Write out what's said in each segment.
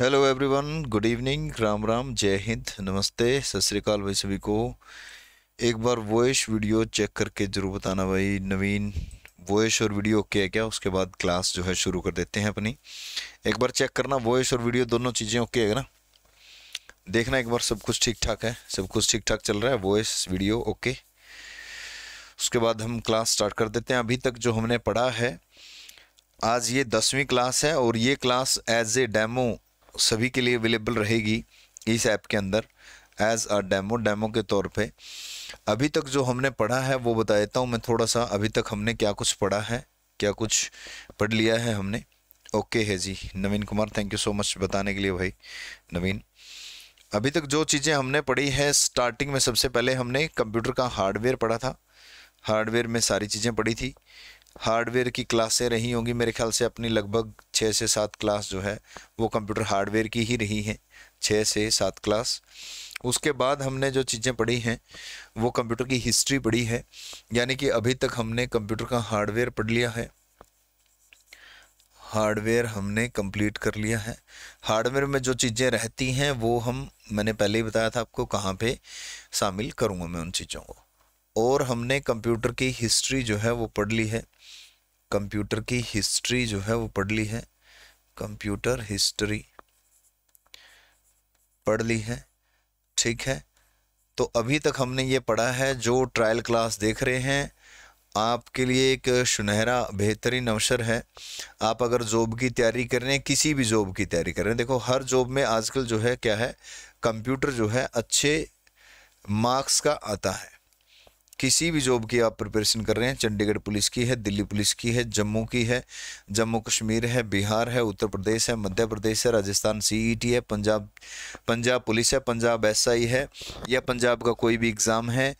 hello everyone good evening Ram Ram जय हिंद नमस्ते सत श्रीकाल भाई सभी को एक बार वॉइस वीडियो चेक करके ज़रूर बताना भाई नवीन वॉइस और वीडियो ओके है क्या उसके बाद क्लास जो है शुरू कर देते हैं अपनी एक बार चेक करना वॉइस और वीडियो दोनों चीज़ें ओके है ना देखना एक बार सब कुछ ठीक ठाक है सब कुछ ठीक ठाक चल रहा है वॉइस वीडियो ओके उसके बाद हम क्लास स्टार्ट कर देते हैं अभी तक जो हमने पढ़ा है आज ये दसवीं क्लास है और ये क्लास एज ए डेमो सभी के लिए अवेलेबल रहेगी इस ऐप के अंदर एज अ डेमो डेमो के तौर पे अभी तक जो हमने पढ़ा है वो बता देता हूँ मैं थोड़ा सा अभी तक हमने क्या कुछ पढ़ा है क्या कुछ पढ़ लिया है हमने ओके है जी Naveen Kumar thank you so much बताने के लिए भाई नवीन अभी तक जो चीज़ें हमने पढ़ी है स्टार्टिंग में सबसे पहले हमने कंप्यूटर का हार्डवेयर पढ़ा था हार्डवेयर में सारी चीज़ें पढ़ी थी हार्डवेयर की क्लासें रही होंगी मेरे ख्याल से अपनी लगभग छः से सात क्लास जो है वो कंप्यूटर हार्डवेयर की ही रही हैं छः से सात क्लास उसके बाद हमने जो चीज़ें पढ़ी हैं वो कंप्यूटर की हिस्ट्री पढ़ी है यानी कि अभी तक हमने कंप्यूटर का हार्डवेयर पढ़ लिया है हार्डवेयर हमने कंप्लीट कर लिया है हार्डवेयर में जो चीज़ें रहती हैं वो हम मैंने पहले ही बताया था आपको कहाँ पे शामिल करूँगा मैं उन चीज़ों को और हमने कंप्यूटर की हिस्ट्री जो है वो पढ़ ली है कंप्यूटर की हिस्ट्री जो है वो पढ़ ली है कंप्यूटर हिस्ट्री पढ़ ली है ठीक है तो अभी तक हमने ये पढ़ा है जो ट्रायल क्लास देख रहे हैं आपके लिए एक सुनहरा बेहतरीन अवसर है आप अगर जॉब की तैयारी कर रहे हैं किसी भी जॉब की तैयारी कर रहे हैं देखो हर जॉब में आजकल जो है क्या है कंप्यूटर जो है अच्छे मार्क्स का आता है किसी भी जॉब की आप प्रिपरेशन कर रहे हैं चंडीगढ़ पुलिस की है दिल्ली पुलिस की है जम्मू की है जम्मू कश्मीर है बिहार है उत्तर प्रदेश है मध्य प्रदेश है राजस्थान सीईटी e है पंजाब पंजाब पुलिस है पंजाब एसआई है या पंजाब का कोई भी एग्ज़ाम है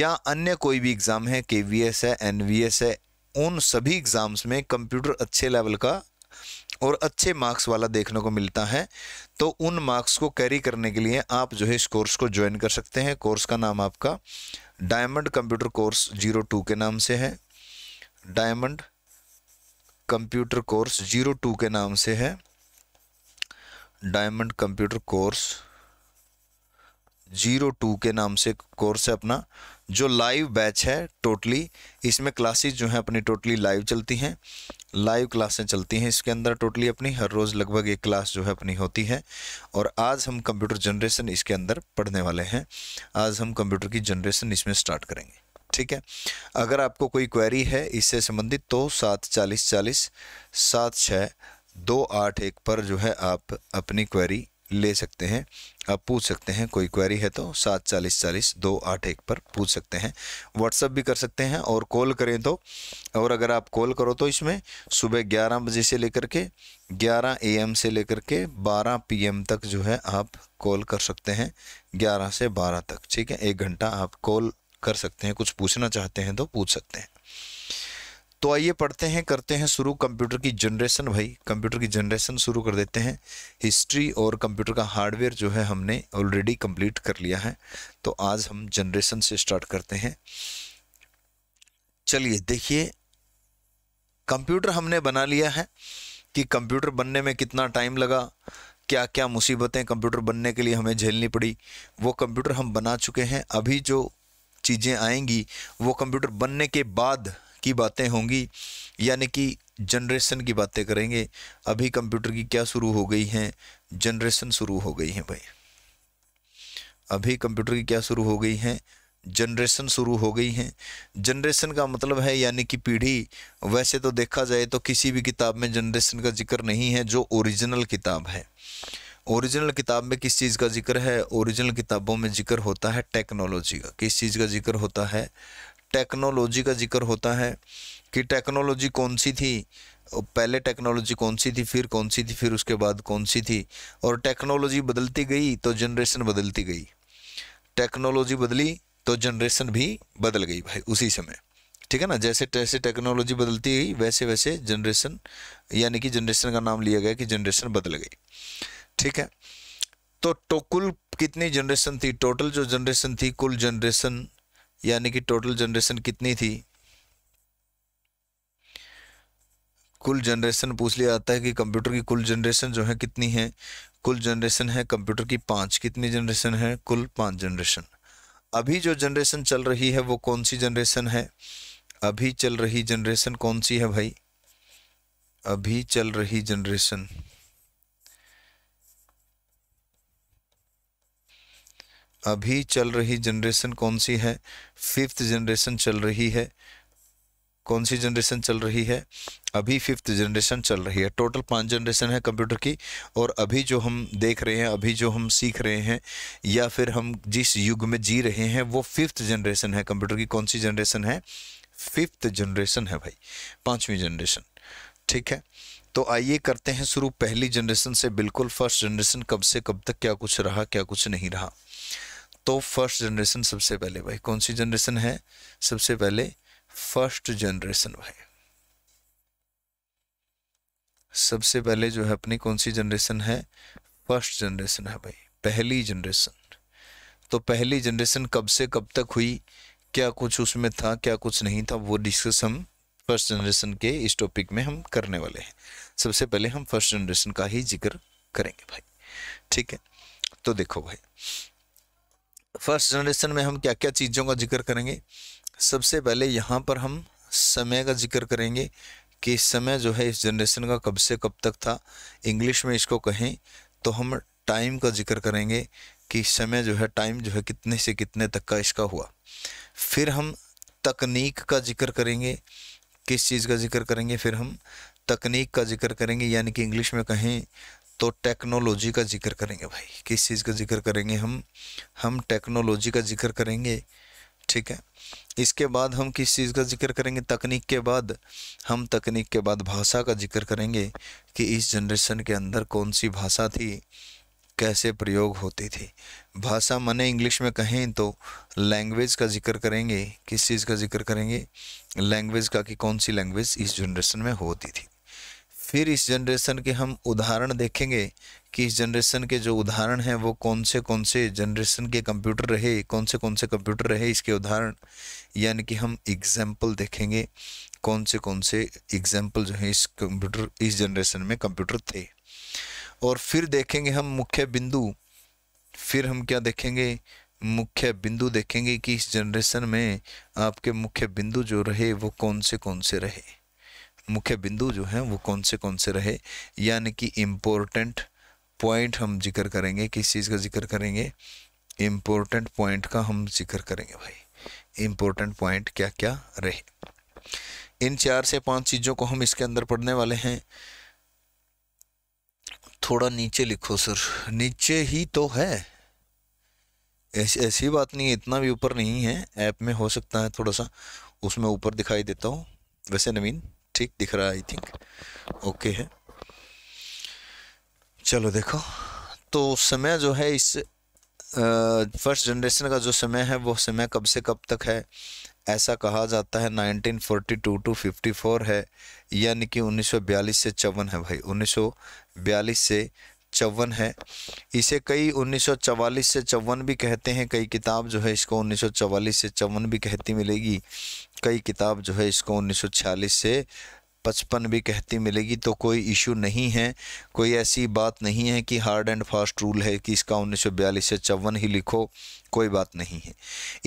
या अन्य कोई भी एग्ज़ाम है के है एन है उन सभी एग्ज़ाम्स में कंप्यूटर अच्छे लेवल का और अच्छे मार्क्स वाला देखने को मिलता है तो उन मार्क्स को कैरी करने के लिए आप जो है इस कोर्स को ज्वाइन कर सकते हैं कोर्स का नाम आपका diamond computer course zero two के नाम से है diamond computer course zero two के नाम से है diamond computer course zero two के नाम से कोर्स है अपना जो लाइव बैच है टोटली इसमें क्लासेस जो हैं अपनी टोटली लाइव चलती हैं लाइव क्लासें चलती हैं इसके अंदर टोटली अपनी हर रोज़ लगभग एक क्लास जो है अपनी होती है और आज हम कंप्यूटर जनरेशन इसके अंदर पढ़ने वाले हैं आज हम कंप्यूटर की जनरेशन इसमें स्टार्ट करेंगे ठीक है अगर आपको कोई क्वेरी है इससे संबंधित तो सात चालीस चालीस सात छः दो आठ एक पर जो है आप अपनी क्वेरी ले सकते हैं आप पूछ सकते हैं कोई क्वेरी है तो सात चालीस चालीस दो आठ एक पर पूछ सकते हैं व्हाट्सअप भी कर सकते हैं और कॉल करें तो और अगर आप कॉल करो तो इसमें सुबह ग्यारह बजे से लेकर के ग्यारह एम से लेकर के बारह एम तक जो है आप कॉल कर सकते हैं ग्यारह से बारह तक ठीक है एक घंटा आप कॉल कर सकते हैं कुछ पूछना चाहते हैं तो पूछ सकते हैं तो आइए पढ़ते हैं करते हैं शुरू कंप्यूटर की जनरेशन भाई कंप्यूटर की जनरेशन शुरू कर देते हैं हिस्ट्री और कंप्यूटर का हार्डवेयर जो है हमने ऑलरेडी कंप्लीट कर लिया है तो आज हम जनरेशन से स्टार्ट करते हैं चलिए देखिए कंप्यूटर हमने बना लिया है कि कंप्यूटर बनने में कितना टाइम लगा क्या क्या मुसीबतें कंप्यूटर बनने के लिए हमें झेलनी पड़ी वो कंप्यूटर हम बना चुके हैं अभी जो चीज़ें आएंगी वो कंप्यूटर बनने के बाद की बातें होंगी यानी कि जनरेशन की बातें करेंगे अभी कंप्यूटर की क्या शुरू हो गई हैं जनरेशन शुरू हो गई है भाई अभी कंप्यूटर की क्या शुरू हो गई हैं जनरेशन शुरू हो गई हैं जनरेशन का मतलब है यानी कि पीढ़ी वैसे तो देखा जाए तो किसी भी किताब में जनरेशन का जिक्र नहीं है जो ओरिजिनल किताब है ओरिजिनल किताब में किस चीज़ का जिक्र है ओरिजिनल किताबों में जिक्र होता है टेक्नोलॉजी का किस चीज़ का जिक्र होता है टेक्नोलॉजी का जिक्र होता है कि टेक्नोलॉजी कौन सी थी पहले टेक्नोलॉजी कौन सी थी फिर कौन सी थी फिर उसके बाद कौन सी थी और टेक्नोलॉजी बदलती गई तो जनरेशन बदलती गई टेक्नोलॉजी बदली तो जनरेशन भी बदल गई भाई उसी समय ठीक है ना जैसे जैसे टेक्नोलॉजी बदलती गई वैसे वैसे जनरेशन यानी कि जनरेशन का नाम लिया गया कि जनरेशन बदल गई ठीक है तो टोकुल कितनी जनरेशन थी टोटल जो जनरेशन थी कुल जनरेशन यानी कि टोटल जनरेशन कितनी थी कुल जनरेशन पूछ लिया जाता है कि कंप्यूटर की कुल जनरेशन जो है कितनी है कुल जनरेशन है कंप्यूटर की पाँच कितनी जनरेशन है कुल पाँच जनरेशन अभी जो जनरेशन चल रही है वो कौन सी जनरेशन है अभी चल रही जनरेशन कौन सी है भाई अभी चल रही जनरेशन अभी चल रही जनरेशन कौन सी है फिफ्थ जनरेशन चल रही है कौन सी जनरेशन चल रही है अभी फिफ्थ जनरेशन चल रही है टोटल पांच जनरेशन है कंप्यूटर की और अभी जो हम देख रहे हैं अभी जो हम सीख रहे हैं या फिर हम जिस युग में जी रहे हैं वो फिफ्थ जनरेशन है कंप्यूटर की कौन सी जनरेशन है फिफ्थ जनरेशन है भाई पाँचवीं जनरेशन ठीक है तो आइए करते हैं शुरू पहली जनरेशन से बिल्कुल फर्स्ट जनरेशन कब से कब तक क्या कुछ रहा क्या कुछ नहीं रहा तो फर्स्ट जनरेशन सबसे पहले भाई कौन सी जनरेशन है सबसे पहले फर्स्ट जनरेशन भाई सबसे पहले जो है अपनी कौन सी जनरेशन है फर्स्ट जनरेशन है भाई पहली जनरेशन तो पहली जनरेशन कब से कब तक हुई क्या कुछ उसमें था क्या कुछ नहीं था वो डिस्कस हम फर्स्ट जनरेशन के इस टॉपिक में हम करने वाले हैं सबसे पहले हम फर्स्ट जनरेशन का ही जिक्र करेंगे भाई ठीक है तो देखो भाई फर्स्ट जनरेशन में हम क्या क्या चीज़ों का जिक्र करेंगे सबसे पहले यहाँ पर हम समय का जिक्र करेंगे कि समय जो है इस जनरेशन का कब से कब तक था इंग्लिश में इसको कहें तो हम टाइम का जिक्र करेंगे कि समय जो है टाइम जो है कितने से कितने तक का इसका हुआ फिर हम तकनीक का जिक्र करेंगे किस चीज़ का जिक्र करेंगे फिर हम तकनीक का जिक्र करेंगे यानी कि इंग्लिश में कहें तो टेक्नोलॉजी का जिक्र करेंगे भाई किस चीज़ का जिक्र करेंगे हम हम टेक्नोलॉजी का जिक्र करेंगे ठीक है इसके बाद हम किस चीज़ का जिक्र करेंगे तकनीक के बाद हम तकनीक के बाद भाषा का जिक्र करेंगे कि इस जनरेशन के अंदर कौन सी भाषा थी कैसे प्रयोग होती थी भाषा मने इंग्लिश में कहें तो लैंग्वेज का जिक्र करेंगे किस चीज़ का जिक्र करेंगे लैंग्वेज का कि कौन सी लैंग्वेज इस जनरेशन में होती थी फिर इस जनरेशन के हम उदाहरण देखेंगे कि इस जनरेशन के जो उदाहरण हैं वो कौन से कौन से जनरेशन के कंप्यूटर रहे कौन से कौन से कंप्यूटर रहे इसके उदाहरण यानी कि हम एग्जाम्पल देखेंगे कौन से कौन से एग्जाम्पल जो हैं इस कंप्यूटर इस जनरेशन में कंप्यूटर थे और फिर देखेंगे हम मुख्य बिंदु फिर हम क्या देखेंगे मुख्य बिंदु देखेंगे कि इस जनरेशन में आपके मुख्य बिंदु जो रहे वो कौन से कौन से रहे मुख्य बिंदु जो हैं वो कौन से कौन से रहे यानी कि इम्पोर्टेंट पॉइंट हम जिक्र करेंगे किस चीज़ का जिक्र करेंगे इम्पोर्टेंट पॉइंट का हम जिक्र करेंगे भाई इम्पोर्टेंट पॉइंट क्या क्या रहे इन चार से पांच चीज़ों को हम इसके अंदर पढ़ने वाले हैं थोड़ा नीचे लिखो सर नीचे ही तो है ऐस, ऐसी बात नहीं है इतना भी ऊपर नहीं है ऐप में हो सकता है थोड़ा सा उसमें ऊपर दिखाई देता हूँ वैसे नवीन ठीक दिख रहा है आई थिंक ओके है चलो देखो तो समय जो है इस फर्स्ट जनरेशन का जो समय है वो समय कब से कब तक है ऐसा कहा जाता है 1942 टू 54 है यानी कि 1942 से चौवन है भाई 1942 से चौवन है इसे कई 1944 से चौवन भी कहते हैं कई किताब जो है इसको 1944 से चौवन भी कहती मिलेगी कई किताब जो है इसको 1946 से पचपन भी कहती मिलेगी तो कोई इशू नहीं है कोई ऐसी बात नहीं है कि हार्ड एंड फास्ट रूल है कि इसका 1942 से चौवन ही लिखो कोई बात नहीं है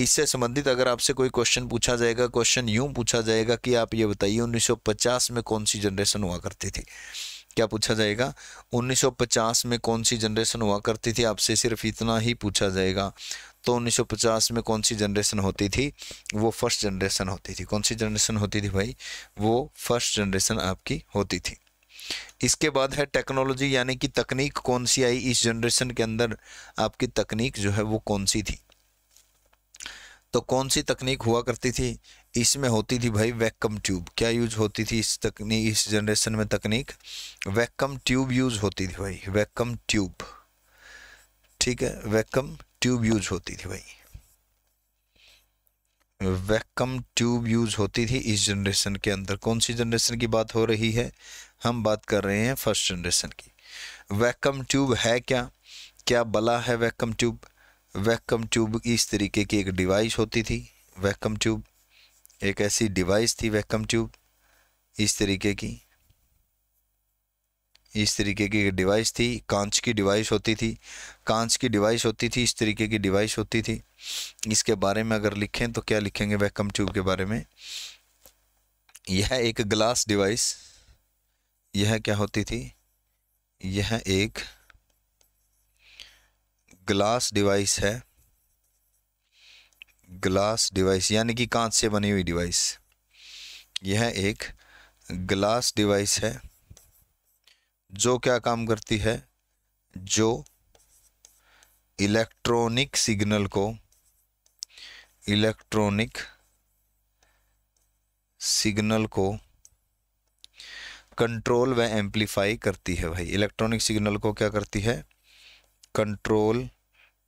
इससे संबंधित अगर आपसे कोई क्वेश्चन पूछा जाएगा क्वेश्चन यूँ पूछा जाएगा कि आप ये बताइए 1950 में कौन सी जनरेशन हुआ करती थी क्या पूछा जाएगा 1950 में कौन सी जनरेशन हुआ करती थी आपसे सिर्फ इतना ही पूछा जाएगा तो 1950 में कौन सी जनरेशन होती थी वो फर्स्ट जनरेशन होती थी कौन सी जनरेशन होती थी भाई वो फर्स्ट जनरेशन आपकी होती थी इसके बाद है टेक्नोलॉजी यानी कि तकनीक कौन सी आई इस जनरेशन के अंदर आपकी तकनीक जो है वो कौन सी थी तो कौन सी तकनीक हुआ करती थी इसमें होती थी भाई वैक्कम ट्यूब क्या यूज होती थी इस तकनीक इस जनरेशन में तकनीक वैक्कम ट्यूब यूज होती थी भाई वैक्कम ट्यूब ठीक है वैक्कम ट्यूब यूज होती थी भाई वैक्कम ट्यूब यूज होती थी इस जनरेशन के अंदर कौन सी जनरेशन की बात हो रही है हम बात कर रहे हैं फर्स्ट जनरेशन की वैक्कम ट्यूब है क्या क्या बला है वैक्कम ट्यूब वैक्कम ट्यूब इस तरीके की एक डिवाइस होती थी वैक्कम ट्यूब एक ऐसी डिवाइस थी वैक्यूम ट्यूब इस तरीके की इस तरीके की डिवाइस थी कांच की डिवाइस होती थी कांच की डिवाइस होती थी इस तरीके की डिवाइस होती थी इसके बारे में अगर लिखें तो क्या लिखेंगे वैक्यूम ट्यूब के बारे में यह एक ग्लास डिवाइस यह क्या होती थी यह एक ग्लास डिवाइस है ग्लास डिवाइस यानी कि कांच से बनी हुई डिवाइस यह एक ग्लास डिवाइस है जो क्या काम करती है जो इलेक्ट्रॉनिक सिग्नल को इलेक्ट्रॉनिक सिग्नल को कंट्रोल व एम्पलीफाई करती है भाई इलेक्ट्रॉनिक सिग्नल को क्या करती है कंट्रोल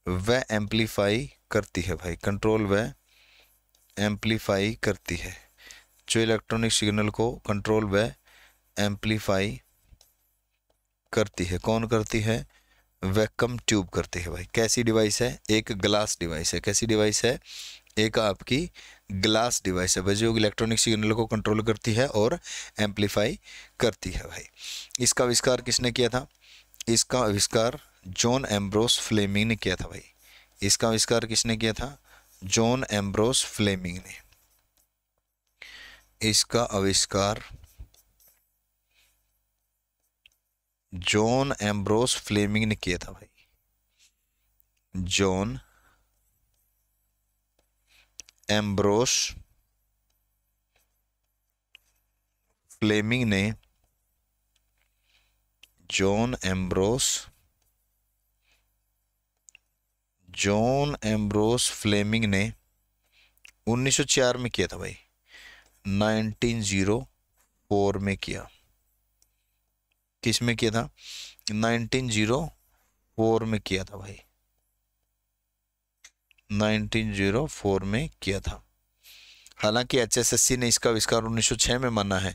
व एम्पलीफाई करती है भाई कंट्रोल व एम्पलीफाई करती है जो इलेक्ट्रॉनिक सिग्नल को कंट्रोल व एम्पलीफाई करती है कौन करती है वैक्यूम ट्यूब करती है भाई कैसी डिवाइस है एक ग्लास डिवाइस है कैसी डिवाइस है एक आपकी ग्लास डिवाइस है भाई जो इलेक्ट्रॉनिक सिग्नल को कंट्रोल करती है और एम्पलीफाई करती है भाई इसका आविष्कार किसने किया था इसका आविष्कार जॉन एम्ब्रोस फ्लेमिंग ने किया था भाई इसका आविष्कार किसने किया था जॉन एम्ब्रोस फ्लेमिंग ने इसका आविष्कार जॉन एम्ब्रोस फ्लेमिंग ने किया था भाई जॉन एम्ब्रोस फ्लेमिंग ने John Ambrose John Ambrose Fleming ने 1904 में किया था भाई 1904 में किया किस में किया था 1904 में किया था भाई 1904 में किया था हालांकि एचएसएससी ने इसका आविष्कार 1906 में माना है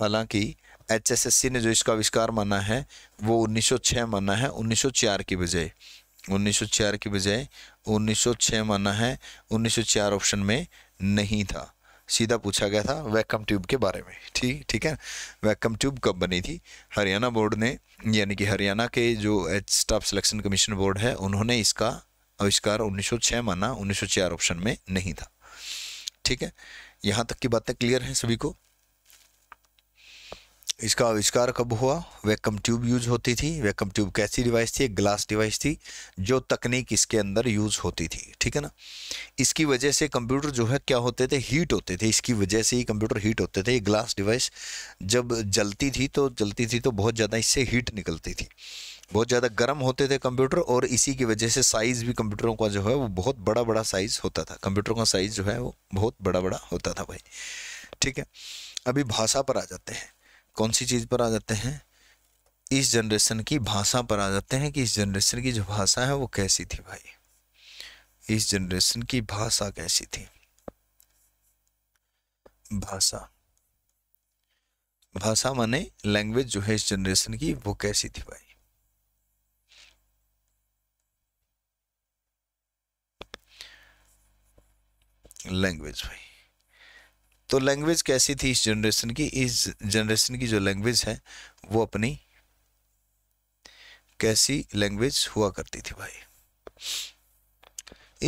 हालांकि एचएसएससी ने जो इसका आविष्कार माना है वो 1906 माना है 1904 की बजाय 1904 की बजाय 1906 माना है 1904 ऑप्शन में नहीं था सीधा पूछा गया था वैकम ट्यूब के बारे में ठीक ठीक है वैकम ट्यूब कब बनी थी हरियाणा बोर्ड ने यानी कि हरियाणा के जो H staff selection commission board है उन्होंने इसका आविष्कार 1906 माना 1904 ऑप्शन में नहीं था ठीक है यहाँ तक की बातें क्लियर हैं सभी को इसका आविष्कार कब हुआ वैकम ट्यूब यूज होती थी वैकम ट्यूब कैसी डिवाइस थी एक ग्लास डिवाइस थी जो तकनीक इसके अंदर यूज होती थी ठीक है ना इसकी वजह से कंप्यूटर जो है क्या होते थे हीट होते थे इसकी वजह से ही कंप्यूटर हीट होते थे ये ग्लास डिवाइस जब जलती थी तो जलती थी तो बहुत ज़्यादा इससे हीट निकलती थी बहुत ज़्यादा गर्म होते थे कंप्यूटर और इसी की वजह से साइज़ भी कंप्यूटरों का जो है वो बहुत बड़ा बड़ा साइज़ होता था कंप्यूटर का साइज़ जो है वो बहुत बड़ा बड़ा होता था भाई ठीक है अभी भाषा पर आ जाते हैं कौन सी चीज़ पर आ जाते हैं इस जनरेशन की भाषा पर आ जाते हैं कि इस जनरेशन की जो भाषा है वो कैसी थी भाई इस जनरेशन की भाषा कैसी थी भाषा भाषा माने लैंग्वेज जो है इस जनरेशन की वो कैसी थी भाई लैंग्वेज भाई तो लैंग्वेज कैसी थी इस जनरेशन की इस जनरेशन की जो लैंग्वेज है वो अपनी कैसी लैंग्वेज हुआ करती थी भाई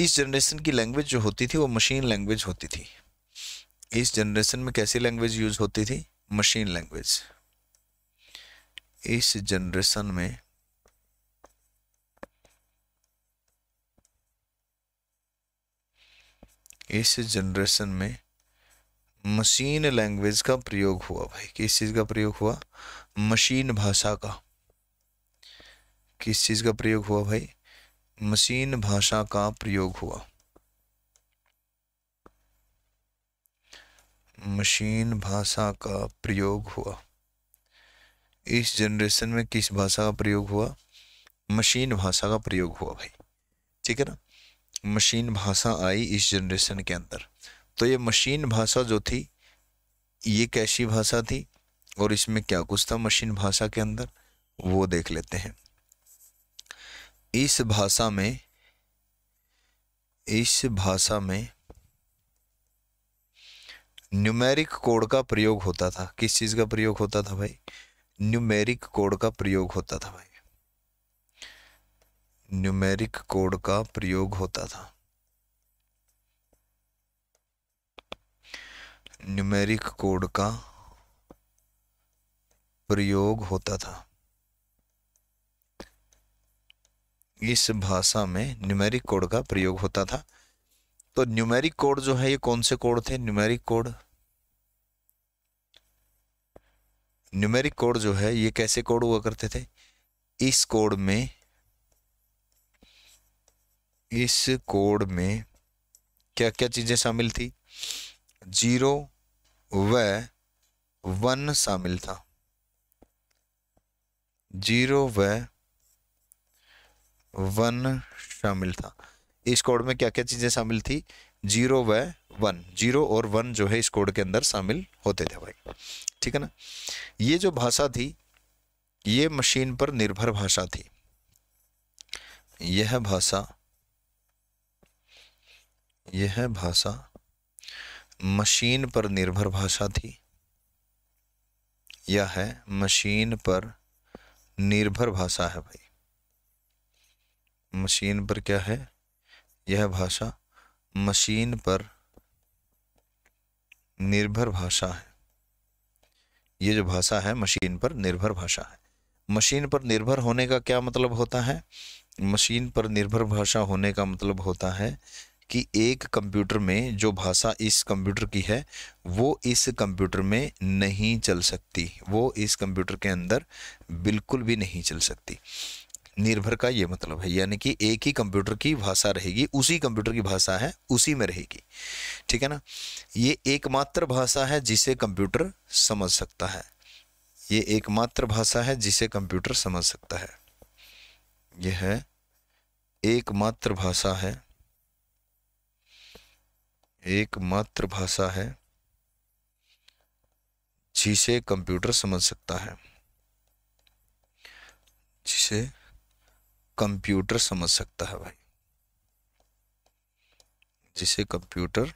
इस जनरेशन की लैंग्वेज जो होती थी वो मशीन लैंग्वेज होती थी इस जनरेशन में कैसी लैंग्वेज यूज होती थी मशीन लैंग्वेज इस जनरेशन में इस जनरेशन में मशीन लैंग्वेज का प्रयोग हुआ भाई किस चीज़ का प्रयोग हुआ मशीन भाषा का किस चीज़ का प्रयोग हुआ भाई मशीन भाषा का प्रयोग हुआ मशीन भाषा का प्रयोग हुआ इस जनरेशन में किस भाषा का प्रयोग हुआ मशीन भाषा का प्रयोग हुआ भाई ठीक है ना मशीन भाषा आई इस जनरेशन के अंदर तो ये मशीन भाषा जो थी ये कैसी भाषा थी और इसमें क्या कुछ था मशीन भाषा के अंदर वो देख लेते हैं इस भाषा में इस भाषा में न्यूमेरिक कोड का प्रयोग होता था किस चीज़ का प्रयोग होता था भाई न्यूमेरिक कोड का प्रयोग होता था भाई न्यूमेरिक कोड का प्रयोग होता था न्यूमेरिक कोड का प्रयोग होता था इस भाषा में न्यूमेरिक कोड का प्रयोग होता था तो न्यूमेरिक कोड जो है ये कौन से कोड थे न्यूमेरिक कोड न्यूमेरिक कोड जो है ये कैसे कोड हुआ करते थे इस कोड में इस कोड में क्या क्या चीज़ें शामिल थी जीरो व वन शामिल था जीरो व वन शामिल था इस कोड में क्या क्या चीज़ें शामिल थी जीरो व वन जीरो और वन जो है इस कोड के अंदर शामिल होते थे भाई ठीक है ना ये जो भाषा थी ये मशीन पर निर्भर भाषा थी यह भाषा यह भाषा मशीन पर निर्भर भाषा थी यह है मशीन पर निर्भर भाषा है भाई मशीन पर क्या है यह भाषा मशीन पर निर्भर भाषा है यह जो भाषा है मशीन पर निर्भर भाषा है मशीन पर निर्भर होने का क्या मतलब होता है मशीन पर निर्भर भाषा होने का मतलब होता है कि एक कंप्यूटर में जो भाषा इस कंप्यूटर की है वो इस कंप्यूटर में नहीं चल सकती वो इस कंप्यूटर के अंदर बिल्कुल भी नहीं चल सकती निर्भर का ये मतलब है यानी कि एक ही कंप्यूटर की भाषा रहेगी उसी कंप्यूटर की भाषा है उसी में रहेगी ठीक है ना ये एकमात्र भाषा है जिसे कंप्यूटर समझ सकता है ये एकमात्र भाषा है जिसे कंप्यूटर समझ सकता है यह है एकमात्र भाषा है एक भाषा है जिसे कंप्यूटर समझ सकता है जिसे कंप्यूटर समझ सकता है भाई जिसे कंप्यूटर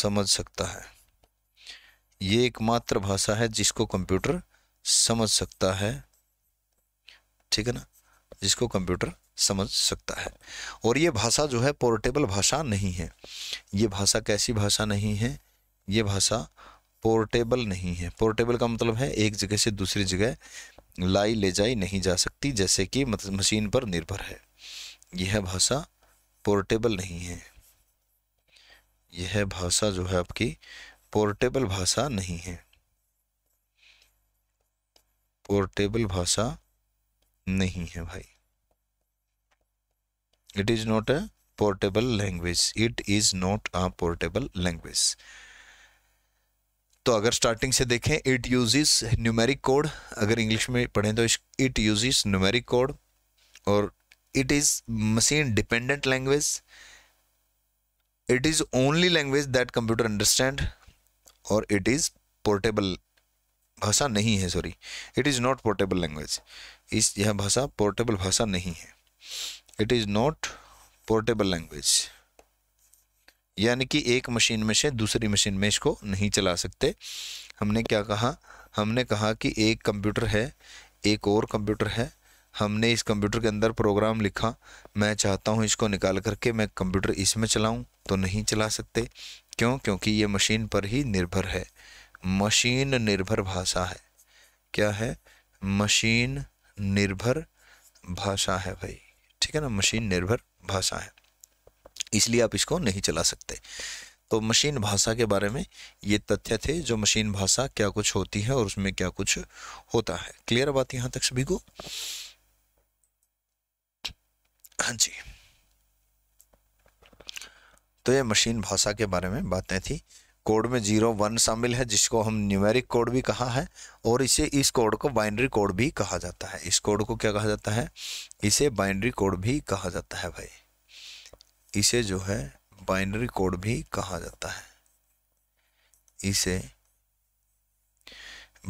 समझ सकता है ये एकमात्र भाषा है जिसको कंप्यूटर समझ सकता है ठीक है ना जिसको कंप्यूटर समझ सकता है और ये भाषा जो है पोर्टेबल भाषा नहीं है ये भाषा कैसी भाषा नहीं है ये भाषा पोर्टेबल नहीं है पोर्टेबल का मतलब है एक जगह से दूसरी जगह लाई ले जाई नहीं जा सकती जैसे कि मशीन पर निर्भर है यह भाषा पोर्टेबल नहीं है यह भाषा जो है आपकी पोर्टेबल भाषा नहीं है पोर्टेबल भाषा नहीं है भाई it is not a portable language it is not a portable language तो अगर स्टार्टिंग से देखें इट यूजिस न्यूमेरिक कोड अगर इंग्लिश में पढ़ें तो इट यूजिस न्यूमेरिक कोड और it is machine dependent language it is only language that computer understand और इट इज़ पोर्टेबल भाषा नहीं है sorry it is not portable language इस यह भाषा पोर्टेबल भाषा नहीं है it is not portable language यानी कि एक मशीन में से दूसरी मशीन में इसको नहीं चला सकते हमने क्या कहा हमने कहा कि एक कंप्यूटर है एक और कंप्यूटर है हमने इस कंप्यूटर के अंदर प्रोग्राम लिखा मैं चाहता हूँ इसको निकाल करके मैं कंप्यूटर इसमें चलाऊँ तो नहीं चला सकते क्यों क्योंकि ये मशीन पर ही निर्भर है मशीन निर्भर भाषा है क्या है मशीन निर्भर भाषा है भाई ठीक है ना मशीन निर्भर भाषा है इसलिए आप इसको नहीं चला सकते तो मशीन भाषा के बारे में ये तथ्य थे जो मशीन भाषा क्या कुछ होती है और उसमें क्या कुछ होता है क्लियर बात यहाँ तक सभी को हाँ जी तो ये मशीन भाषा के बारे में बातें थी कोड में जीरो वन शामिल है जिसको हम न्यूमेरिक कोड भी कहा है और इसे इस कोड को बाइंड्री कोड भी कहा जाता है इस कोड को क्या कहा जाता है इसे बाइंड्री कोड भी कहा जाता है भाई इसे जो है बाइंड्री कोड भी कहा जाता है इसे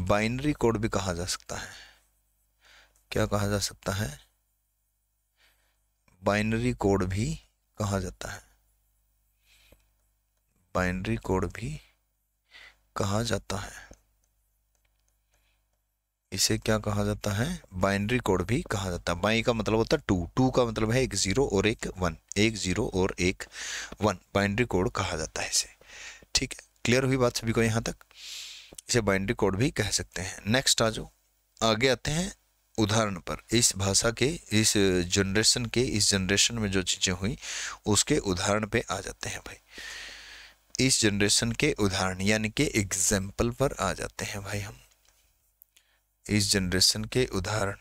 बाइनरी कोड भी कहा जा सकता है क्या कहा जा सकता है बाइनरी कोड भी कहा जाता है बाइनरी कोड भी कहा जाता है इसे क्या कहा जाता है बाइनरी कोड भी कहा जाता है बाई का मतलब होता है टू टू का मतलब है एक ज़ीरो और एक वन एक ज़ीरो और एक वन बाइनरी कोड कहा जाता है इसे ठीक है क्लियर हुई बात सभी को यहाँ तक इसे बाइनरी कोड भी कह सकते हैं नेक्स्ट आ जाओ आगे आते हैं उदाहरण पर इस भाषा के इस जनरेशन के इस जनरेशन में जो चीज़ें हुई उसके उदाहरण पे आ जाते हैं भाई इस जनरेशन के उदाहरण यानी कि एग्जाम्पल पर आ जाते हैं भाई हम इस जनरेशन के उदाहरण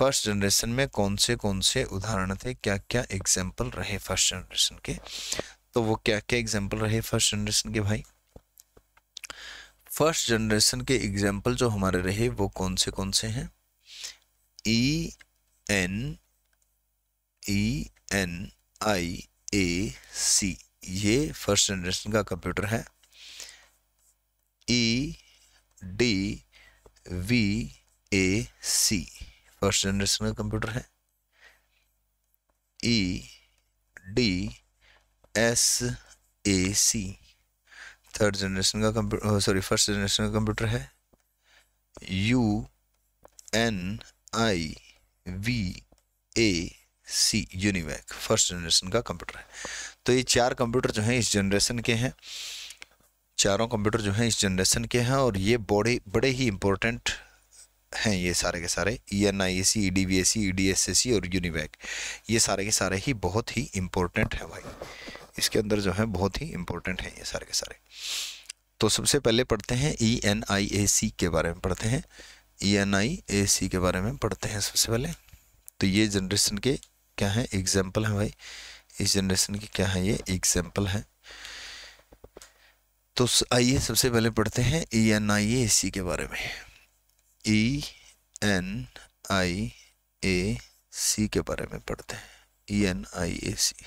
फर्स्ट जनरेशन में कौन से कौन से उदाहरण थे क्या क्या एग्जाम्पल रहे फर्स्ट जनरेशन के तो वो क्या क्या एग्जाम्पल रहे फर्स्ट जनरेशन के भाई फर्स्ट जनरेशन के एग्जाम्पल जो हमारे रहे वो कौन से कौन से हैं E N E N I A सी ये फर्स्ट जनरेशन का कंप्यूटर है E D V A C first generation का कंप्यूटर है E D S A C third generation का कंप्यूटर सॉरी फर्स्ट जनरेशन का कंप्यूटर है U N I V A C UNIVAC first generation का computer है तो ये चार कंप्यूटर जो हैं इस जनरेशन के हैं चारों कंप्यूटर जो हैं इस जनरेशन के हैं और ये बड़े बड़े ही इम्पोर्टेंट हैं ये सारे के सारे E N I A C E D B A C E D S S C और यूनिवैक ये सारे के सारे ही बहुत ही इम्पोर्टेंट हैं भाई इसके अंदर जो है बहुत ही इम्पोर्टेंट हैं ये सारे के सारे तो सबसे पहले पढ़ते हैं E N I A C के बारे में पढ़ते हैं E N I A C के बारे में पढ़ते हैं सबसे पहले तो ये जनरेशन के क्या है एग्जाम्पल है भाई इस जनरेशन की क्या है ये एग्जाम्पल है तो आइए सबसे पहले पढ़ते हैं E N I A C के बारे में ई एन आई ए सी के बारे में पढ़ते हैं E N I A C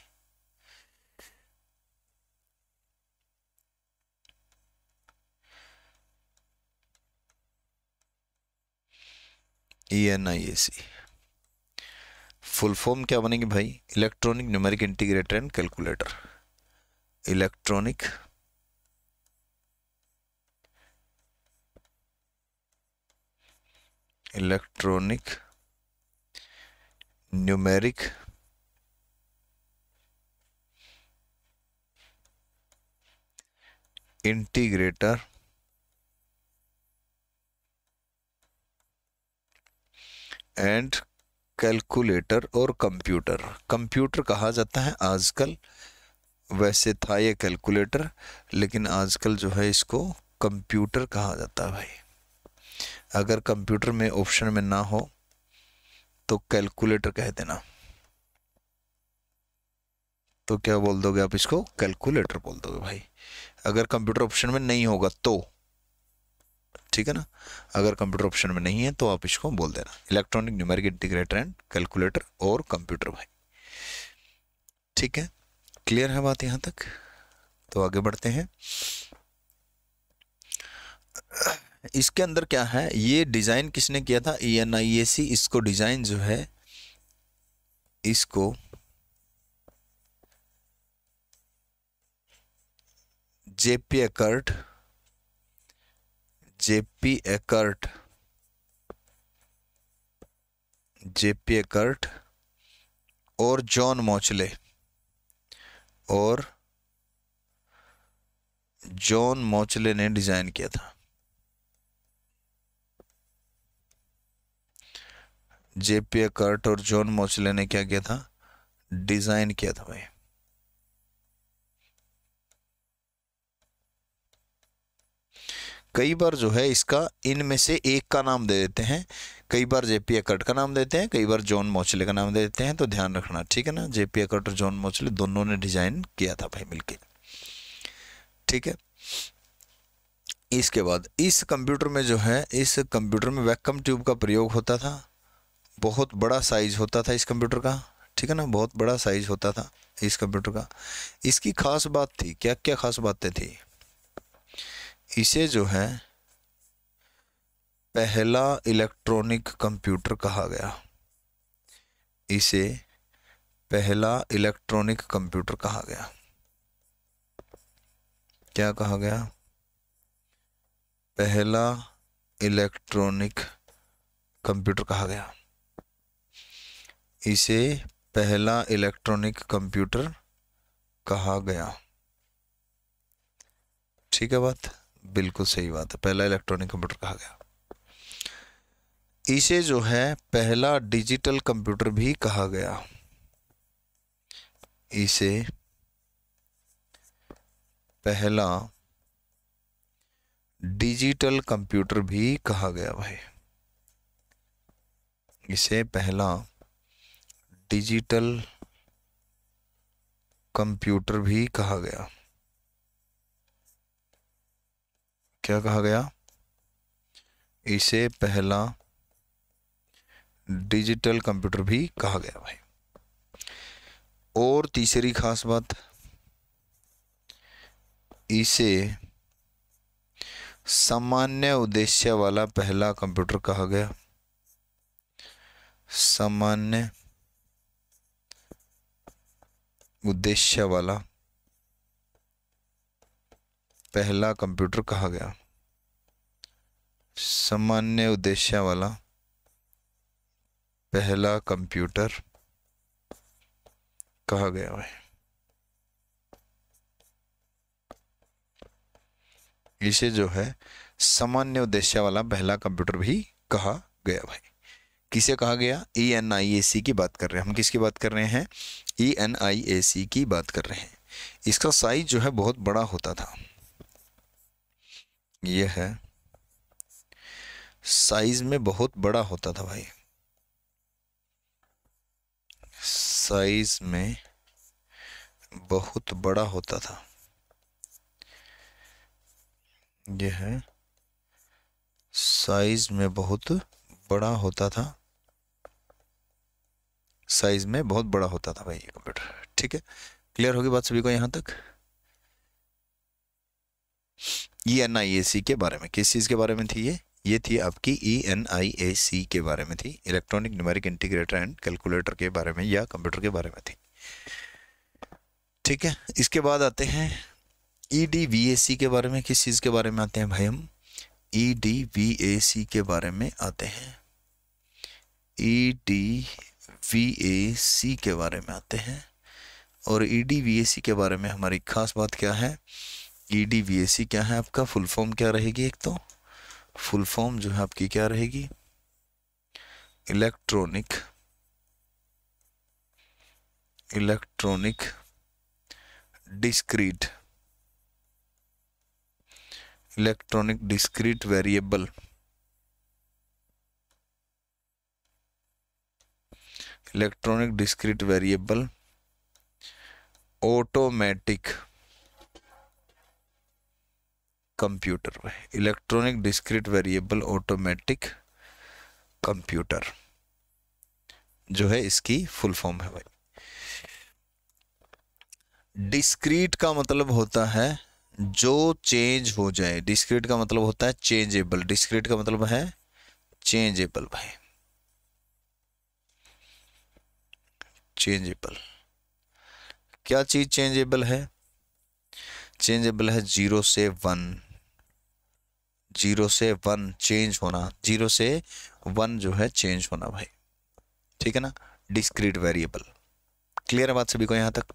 E N I A C full form क्या बनेंगे भाई electronic numeric integrator and calculator electronic electronic numeric integrator and calculator और कंप्यूटर कंप्यूटर कहा जाता है आजकल वैसे था ये कैलकुलेटर लेकिन आजकल जो है इसको कंप्यूटर कहा जाता है भाई अगर कंप्यूटर में ऑप्शन में ना हो तो कैलकुलेटर कह देना तो क्या बोल दोगे आप इसको कैलकुलेटर बोल दोगे भाई अगर कंप्यूटर ऑप्शन में नहीं होगा तो ठीक है ना अगर कंप्यूटर ऑप्शन में नहीं है तो आप इसको बोल देना electronic numeric integrator and calculator और कंप्यूटर भाई ठीक है क्लियर है बात यहाँ तक तो आगे बढ़ते हैं इसके अंदर क्या है ये डिज़ाइन किसने किया था ई एन आई ए सी इसको डिज़ाइन जो है इसको J P Eckert J P Eckert J P Eckert और जॉन मोचले और जॉन मोचले ने डिज़ाइन किया था जेपी एकर्ट और जॉन मोचले ने क्या किया था डिज़ाइन किया था भाई कई बार जो है इसका इनमें से एक का नाम दे देते हैं कई बार जेपी अकर्ट का नाम देते हैं कई बार जॉन मोचले का नाम दे देते हैं तो ध्यान रखना ठीक है ना जेपी अकर्ट और जॉन मोचले दोनों ने डिजाइन किया था भाई मिलके ठीक है इसके बाद इस कंप्यूटर में जो है इस कंप्यूटर में वैक्कम ट्यूब का प्रयोग होता था बहुत बड़ा साइज होता था इस कंप्यूटर का ठीक है ना बहुत बड़ा साइज होता था इस कंप्यूटर का इसकी खास बात थी क्या क्या खास बातें थी इसे जो है पहला इलेक्ट्रॉनिक कंप्यूटर कहा गया इसे पहला इलेक्ट्रॉनिक कंप्यूटर कहा गया क्या कहा गया पहला इलेक्ट्रॉनिक कंप्यूटर कहा गया इसे पहला इलेक्ट्रॉनिक कंप्यूटर कहा गया ठीक है बात बिल्कुल सही बात है पहला इलेक्ट्रॉनिक कंप्यूटर कहा गया इसे जो है पहला डिजिटल कंप्यूटर भी कहा गया इसे पहला डिजिटल कंप्यूटर भी कहा गया भाई इसे पहला डिजिटल कंप्यूटर भी कहा गया क्या कहा गया इसे पहला डिजिटल कंप्यूटर भी कहा गया भाई और तीसरी खास बात इसे सामान्य उद्देश्य वाला पहला कंप्यूटर कहा गया सामान्य उद्देश्य वाला पहला कंप्यूटर कहा गया सामान्य उद्देश्य वाला पहला कंप्यूटर कहा गया है इसे जो है सामान्य उद्देश्य वाला पहला कंप्यूटर भी कहा गया भाई किसे कहा गया ई एन आई ए सी की बात कर रहे हैं हम किसकी बात कर रहे हैं ई एन आई ए सी की बात कर रहे हैं इसका साइज जो है बहुत बड़ा होता था ये है साइज में बहुत बड़ा होता था भाई साइज में बहुत बड़ा होता था यह है साइज में बहुत बड़ा होता था साइज में बहुत बड़ा होता था भाई ये कंप्यूटर ठीक है क्लियर होगी बात सभी को यहां तक ई एन आई ए सी के बारे में किस चीज़ के बारे में थी ये ये थी आपकी ई एन आई ए सी के बारे में थी electronic numeric integrator and calculator के बारे में या कंप्यूटर के बारे में थी ठीक है इसके बाद आते हैं ई डी वी ए सी के बारे में किस चीज़ के बारे में आते हैं भाई हम ई डी वी ए सी के बारे में आते हैं ई डी वी ए सी के बारे में आते हैं और ई डी वी ए सी के बारे में हमारी खास बात क्या है ई डी वी सी क्या है आपका फुल फॉर्म क्या रहेगी एक तो फुल फॉर्म जो है आपकी क्या रहेगी electronic electronic discrete electronic discrete variable electronic discrete variable automatic computer में electronic discrete variable automatic computer जो है इसकी फुल फॉर्म है भाई डिस्क्रीट का मतलब होता है जो चेंज हो जाए डिस्क्रीट का मतलब होता है चेंजेबल डिस्क्रीट का मतलब है चेंजेबल भाई चेंजेबल क्या चीज चेंजेबल है चेंजेबल है जीरो से वन जीरो से वन चेंज होना जीरो से वन जो है चेंज होना भाई ठीक है ना डिस्क्रीट वेरिएबल क्लियर है बात सभी को यहाँ तक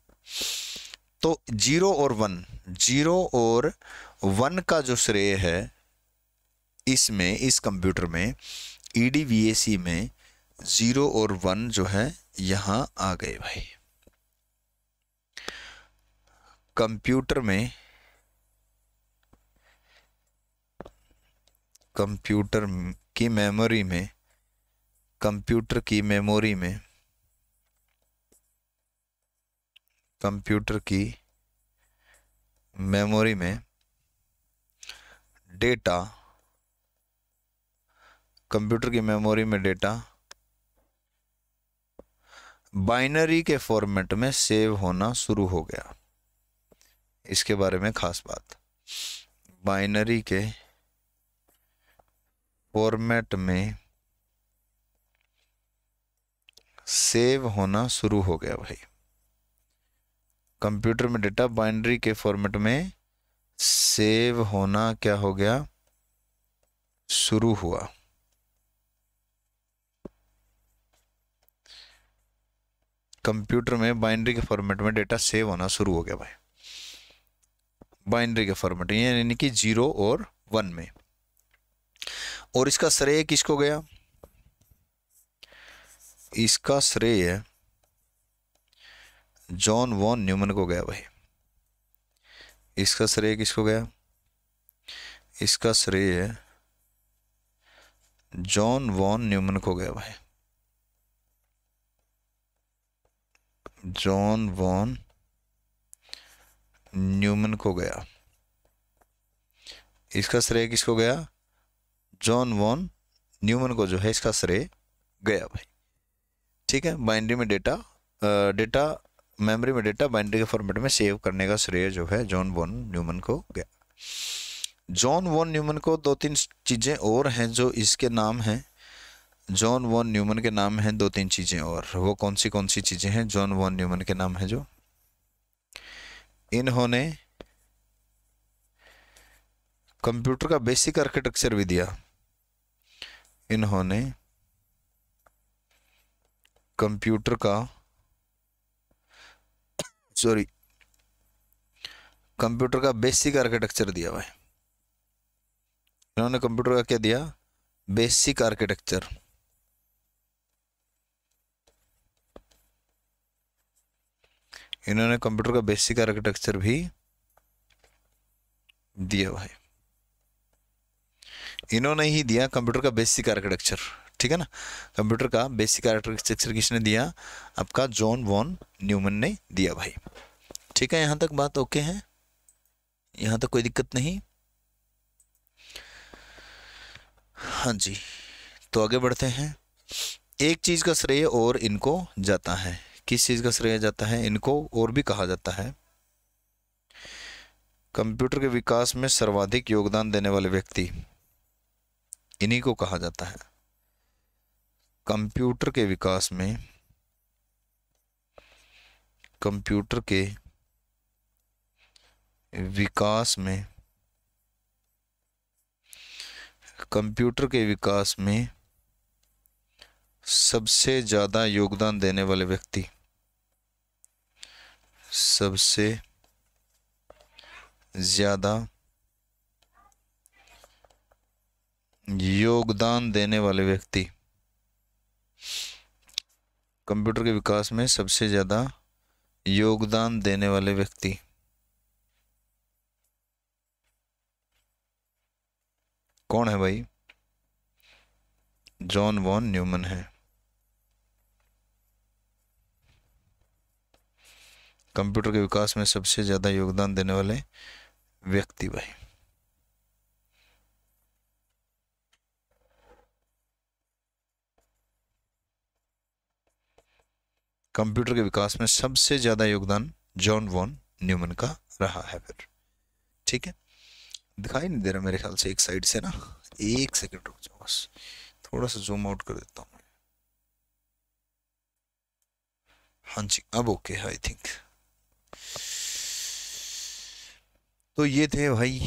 तो जीरो और वन जीरो और वन का जो श्रेय है इसमें इस कंप्यूटर में ई डी वी ए सी में जीरो और वन जो है यहाँ आ गए भाई कंप्यूटर में कंप्यूटर की मेमोरी में कंप्यूटर की मेमोरी में कंप्यूटर की मेमोरी में डेटा कंप्यूटर की मेमोरी में डेटा बाइनरी के फॉर्मेट में सेव होना शुरू हो गया इसके बारे में खास बात बाइनरी के फॉर्मेट में सेव होना शुरू हो गया भाई कंप्यूटर में डेटा बाइंड्री के फॉर्मेट में सेव होना क्या हो गया शुरू हुआ कंप्यूटर में बाइंड्री के फॉर्मेट में डेटा सेव होना शुरू हो गया भाई बाइंड्री के फॉर्मेट यानी कि जीरो और वन में और इसका श्रेय किसको गया इसका श्रेय जॉन वॉन न्यूमन को गया भाई इसका श्रेय किसको गया इसका श्रेय जॉन वॉन न्यूमन को गया भाई जॉन वॉन न्यूमन को गया इसका श्रेय किसको गया जॉन वॉन न्यूमन को जो है इसका श्रेय गया भाई ठीक है बाइंड्री में डेटा डेटा मेमोरी में डेटा बाइंड्री के फॉर्मेट में सेव करने का श्रेय जो है जॉन वॉन न्यूमन को गया जॉन वॉन न्यूमन को दो तीन चीज़ें और हैं जो इसके नाम हैं जॉन वॉन न्यूमन के नाम हैं दो तीन चीज़ें और वो कौन सी कौन सी चीज़ें हैं जॉन वॉन न्यूमन के नाम है जो इन्होंने कंप्यूटर का बेसिक आर्किटेक्चर भी दिया इन्होंने कंप्यूटर का सॉरी कंप्यूटर का बेसिक आर्किटेक्चर दिया हुआ है इन्होंने कंप्यूटर का क्या दिया बेसिक आर्किटेक्चर इन्होंने कंप्यूटर का बेसिक आर्किटेक्चर भी दिया हुआ है इन्होंने ही दिया कंप्यूटर का बेसिक आर्किटेक्चर ठीक है ना कंप्यूटर का बेसिक आर्किटेक्चर किसने दिया आपका जॉन वॉन न्यूमन ने दिया भाई ठीक है यहाँ तक बात ओके है यहाँ तक कोई दिक्कत नहीं हाँ जी तो आगे बढ़ते हैं एक चीज़ का श्रेय और इनको जाता है किस चीज़ का श्रेय जाता है इनको और भी कहा जाता है कंप्यूटर के विकास में सर्वाधिक योगदान देने वाले व्यक्ति इन्हीं को कहा जाता है कंप्यूटर के विकास में कंप्यूटर के विकास में कंप्यूटर के विकास में सबसे ज़्यादा योगदान देने वाले व्यक्ति सबसे ज़्यादा योगदान देने वाले व्यक्ति कंप्यूटर के विकास में सबसे ज़्यादा योगदान देने वाले व्यक्ति कौन है भाई जॉन वॉन न्यूमन है कंप्यूटर के विकास में सबसे ज़्यादा योगदान देने वाले व्यक्ति भाई कंप्यूटर के विकास में सबसे ज़्यादा योगदान जॉन वॉन न्यूमन का रहा है फिर ठीक है दिखाई नहीं दे रहा मेरे ख्याल से एक साइड से ना एक सेकंड रुक जाओ बस थोड़ा सा जूम आउट कर देता हूँ हाँ जी अब ओके आई थिंक तो ये थे भाई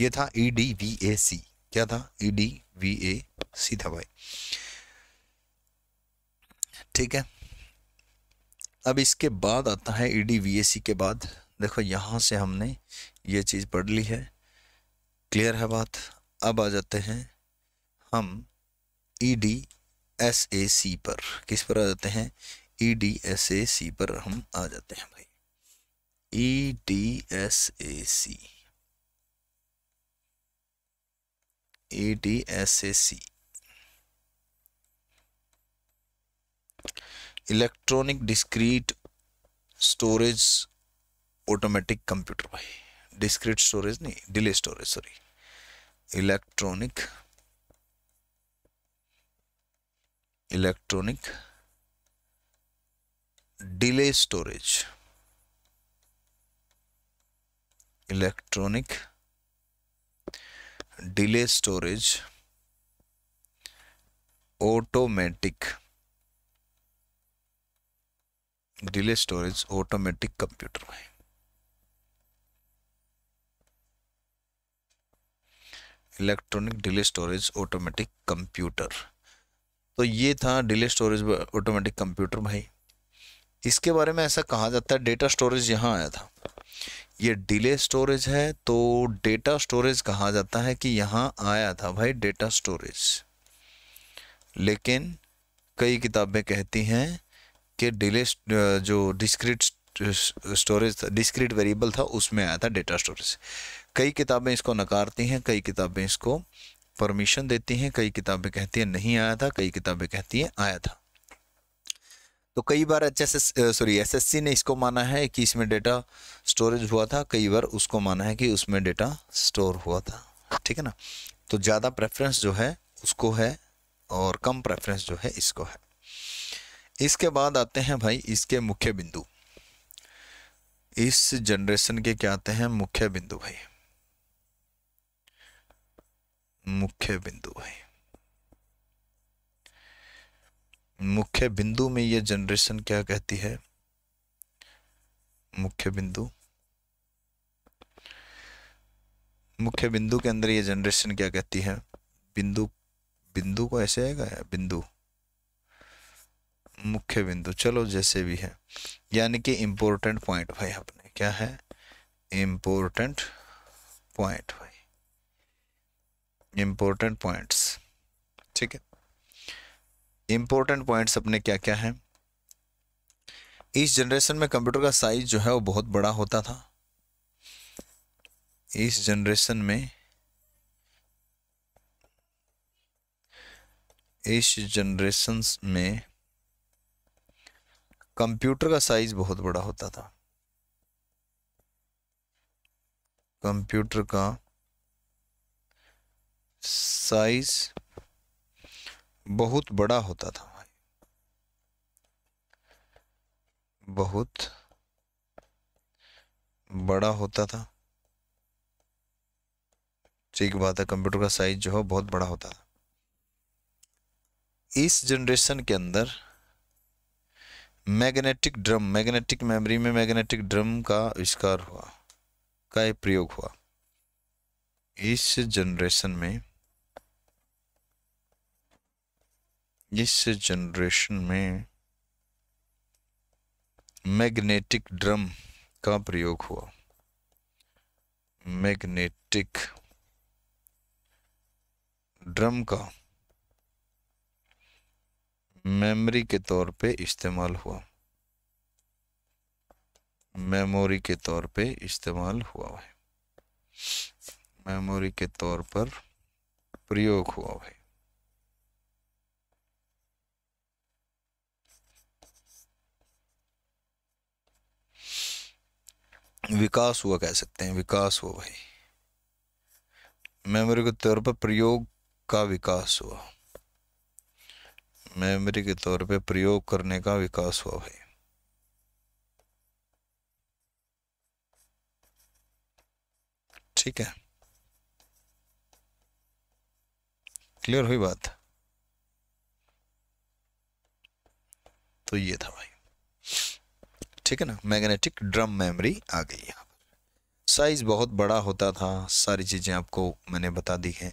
ये था ई डी वी ए सी क्या था ई डी वी ए सी था भाई ठीक है अब इसके बाद आता है ई डी वी सी के बाद देखो यहाँ से हमने ये चीज़ पढ़ ली है क्लियर है बात अब आ जाते हैं हम ई डी एस ए सी पर किस पर आ जाते हैं ई डी एस ए सी पर हम आ जाते हैं भाई E D S A C E D S A C electronic discrete storage automatic computer भाई डिस्क्रीट स्टोरेज नहीं delay storage sorry electronic electronic delay storage electronic delay storage automatic delay storage automatic computer में electronic delay storage automatic computer तो ये था delay storage automatic computer भाई इसके बारे में ऐसा कहा जाता है डेटा स्टोरेज यहाँ आया था ये डिले स्टोरेज है तो डेटा स्टोरेज कहा जाता है कि यहाँ आया था भाई डेटा स्टोरेज लेकिन कई किताबें कहती हैं के डिले जो डिस्क्रिट स्टोरेज था डिस्क्रिट वेरिएबल था उसमें आया था डेटा स्टोरेज कई किताबें इसको नकारती हैं कई किताबें इसको परमिशन देती हैं कई किताबें कहती हैं नहीं आया था कई किताबें कहती हैं आया था तो कई बार H S S sorry S S C ने इसको माना है कि इसमें डेटा स्टोरेज हुआ था कई बार उसको माना है कि उसमें डेटा स्टोर हुआ था ठीक है ना तो ज़्यादा प्रेफरेंस जो है उसको है और कम प्रेफरेंस जो है इसको है इसके बाद आते हैं भाई इसके मुख्य बिंदु इस जनरेशन के क्या आते हैं मुख्य बिंदु भाई मुख्य बिंदु भाई मुख्य बिंदु में ये जनरेशन क्या कहती है मुख्य बिंदु मुख्य बिंदु के अंदर ये जनरेशन क्या कहती है बिंदु बिंदु को ऐसे आएगा बिंदु मुख्य बिंदु चलो जैसे भी है यानी कि इम्पोर्टेंट पॉइंट भाई अपने क्या है इम्पोर्टेंट पॉइंट भाई इम्पोर्टेंट पॉइंट्स ठीक है इम्पोर्टेंट पॉइंट्स अपने क्या क्या हैं इस जनरेशन में कंप्यूटर का साइज जो है वो बहुत बड़ा होता था इस जनरेशन में इस जनरेशन में कंप्यूटर का साइज बहुत बड़ा होता था कंप्यूटर का साइज बहुत बड़ा होता था भाई बहुत बड़ा होता था ठीक बात है कंप्यूटर का साइज जो है बहुत बड़ा होता था इस जनरेशन के अंदर मैग्नेटिक ड्रम मैग्नेटिक मेमोरी में मैग्नेटिक ड्रम का आविष्कार हुआ का प्रयोग हुआ इस जनरेशन में इस जनरेशन में मैग्नेटिक ड्रम का प्रयोग हुआ मैग्नेटिक ड्रम का मेमोरी के तौर पे इस्तेमाल हुआ मेमोरी के तौर पे इस्तेमाल हुआ है मेमोरी के तौर पर प्रयोग हुआ है विकास हुआ कह सकते हैं विकास हुआ भाई मेमोरी के तौर पर प्रयोग का विकास हुआ मेमोरी के तौर पे प्रयोग करने का विकास हुआ भाई ठीक है क्लियर हुई बात तो ये था भाई ठीक है ना मैग्नेटिक ड्रम मेमोरी आ गई यहाँ साइज़ बहुत बड़ा होता था सारी चीज़ें आपको मैंने बता दी हैं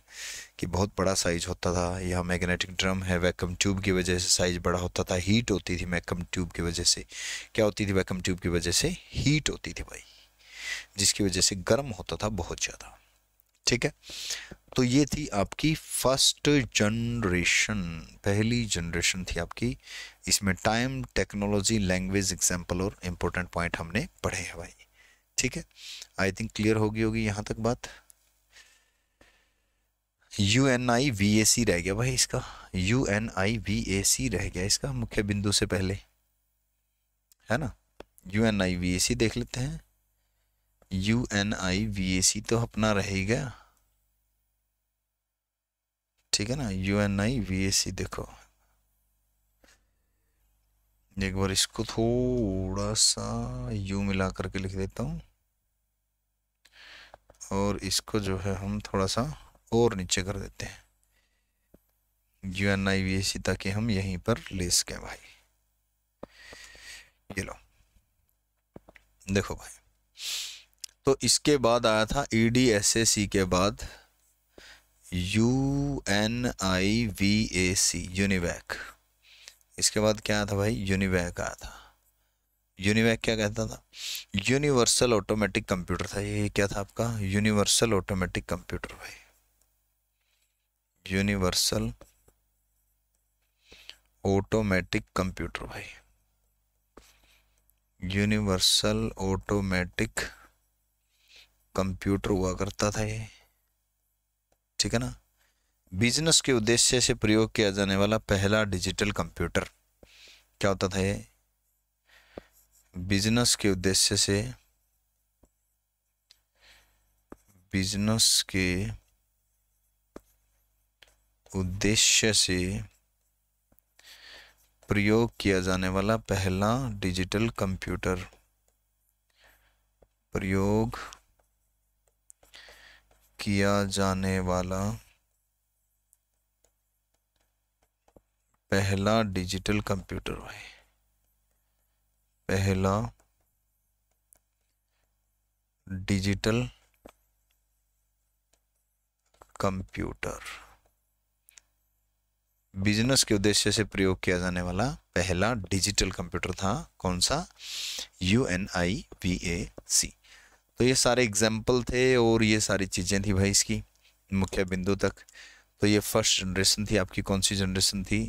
कि बहुत बड़ा साइज़ होता था यह मैग्नेटिक ड्रम है वैक्यूम ट्यूब की वजह से साइज़ बड़ा होता था हीट होती थी वैक्यूम ट्यूब की वजह से क्या होती थी वैक्यूम ट्यूब की वजह से हीट होती थी भाई जिसकी वजह से गर्म होता था बहुत ज़्यादा ठीक है तो ये थी आपकी फर्स्ट जनरेशन पहली जनरेशन थी आपकी इसमें टाइम टेक्नोलॉजी लैंग्वेज एग्जाम्पल और इम्पोर्टेंट पॉइंट हमने पढ़े हैं भाई ठीक है आई थिंक क्लियर होगी होगी यहाँ तक बात U N I V A C रह गया भाई इसका U N I V A C रह गया इसका मुख्य बिंदु से पहले है ना U N I V A C देख लेते हैं U N I V A C तो अपना रह ही गया ठीक है ना U N I V A C देखो एक बार इसको थोड़ा सा यू मिला करके लिख देता हूँ और इसको जो है हम थोड़ा सा और नीचे कर देते हैं U N I V C ताकि हम यहीं पर ले सकें भाई ये लो देखो भाई तो इसके बाद आया था ई डी एस ए सी के बाद U N I V A C UNIVAC इसके बाद क्या आया था भाई यूनिवैक आया था यूनिवैक क्या कहता था यूनिवर्सल ऑटोमेटिक कंप्यूटर था ये क्या था आपका यूनिवर्सल ऑटोमेटिक कंप्यूटर भाई यूनिवर्सल ऑटोमेटिक कंप्यूटर भाई यूनिवर्सल ऑटोमेटिक कंप्यूटर हुआ करता था ये ठीक है ना बिजनेस के उद्देश्य से प्रयोग किया जाने वाला पहला डिजिटल कंप्यूटर क्या होता था ये बिजनेस के उद्देश्य से बिजनेस के उद्देश्य से प्रयोग किया जाने वाला पहला डिजिटल कंप्यूटर प्रयोग किया जाने वाला पहला डिजिटल कंप्यूटर है पहला डिजिटल कंप्यूटर बिजनेस के उद्देश्य से प्रयोग किया जाने वाला पहला डिजिटल कंप्यूटर था कौन सा U N I V A C तो ये सारे एग्जाम्पल थे और ये सारी चीज़ें थी भाई इसकी मुख्य बिंदु तक तो ये फर्स्ट जनरेशन थी आपकी कौन सी जनरेशन थी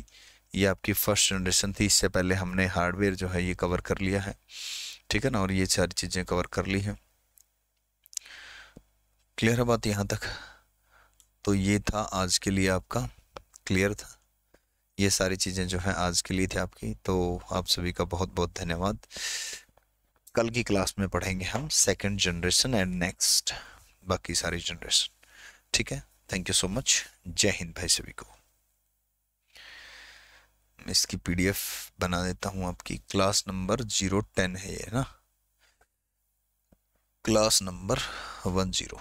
ये आपकी फर्स्ट जनरेशन थी इससे पहले हमने हार्डवेयर जो है ये कवर कर लिया है ठीक है ना और ये सारी चीज़ें कवर कर ली हैं क्लियर है बात यहाँ तक तो ये था आज के लिए आपका क्लियर था ये सारी चीज़ें जो हैं आज के लिए थी आपकी तो आप सभी का बहुत बहुत धन्यवाद कल की क्लास में पढ़ेंगे हम सेकंड जनरेशन एंड नेक्स्ट बाकी सारी जनरेशन ठीक है थैंक यू सो मच जय हिंद भाई सभी को इसकी पीडीएफ बना देता हूँ आपकी क्लास नंबर जीरो टेन है ये ना class number one zero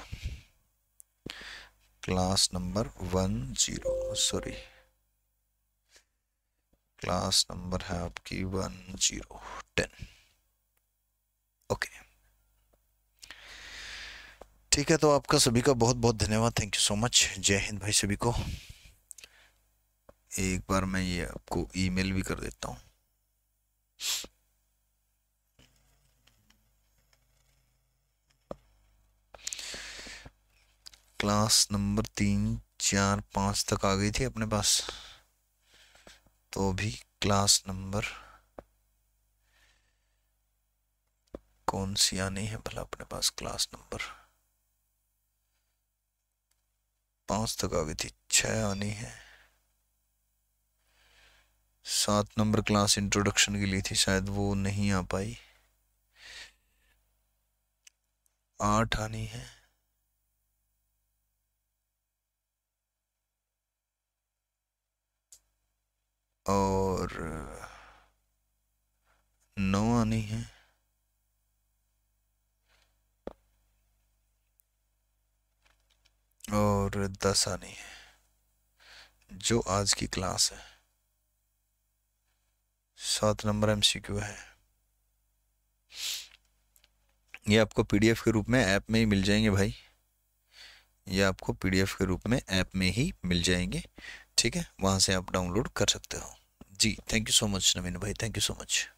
class number one zero sorry class number है आपकी वन जीरो टेन ओके ठीक है तो आपका सभी का बहुत बहुत धन्यवाद थैंक यू सो मच जय हिंद भाई सभी को एक बार मैं ये आपको ईमेल भी कर देता हूँ क्लास नंबर तीन चार पाँच तक आ गई थी अपने पास तो अभी क्लास नंबर कौन सी आनी है भला अपने पास क्लास नंबर पाँच तक आ गई थी छः आनी है सात नंबर क्लास इंट्रोडक्शन के लिए थी शायद वो नहीं आ पाई आठ आनी है और नौ आनी है और दस आनी है जो आज की क्लास है सात नंबर एमसीक्यू है ये आपको पीडीएफ के रूप में ऐप में ही मिल जाएंगे भाई ये आपको पीडीएफ के रूप में ऐप में ही मिल जाएंगे ठीक है वहाँ से आप डाउनलोड कर सकते हो जी thank you so much Naveen भाई थैंक यू सो मच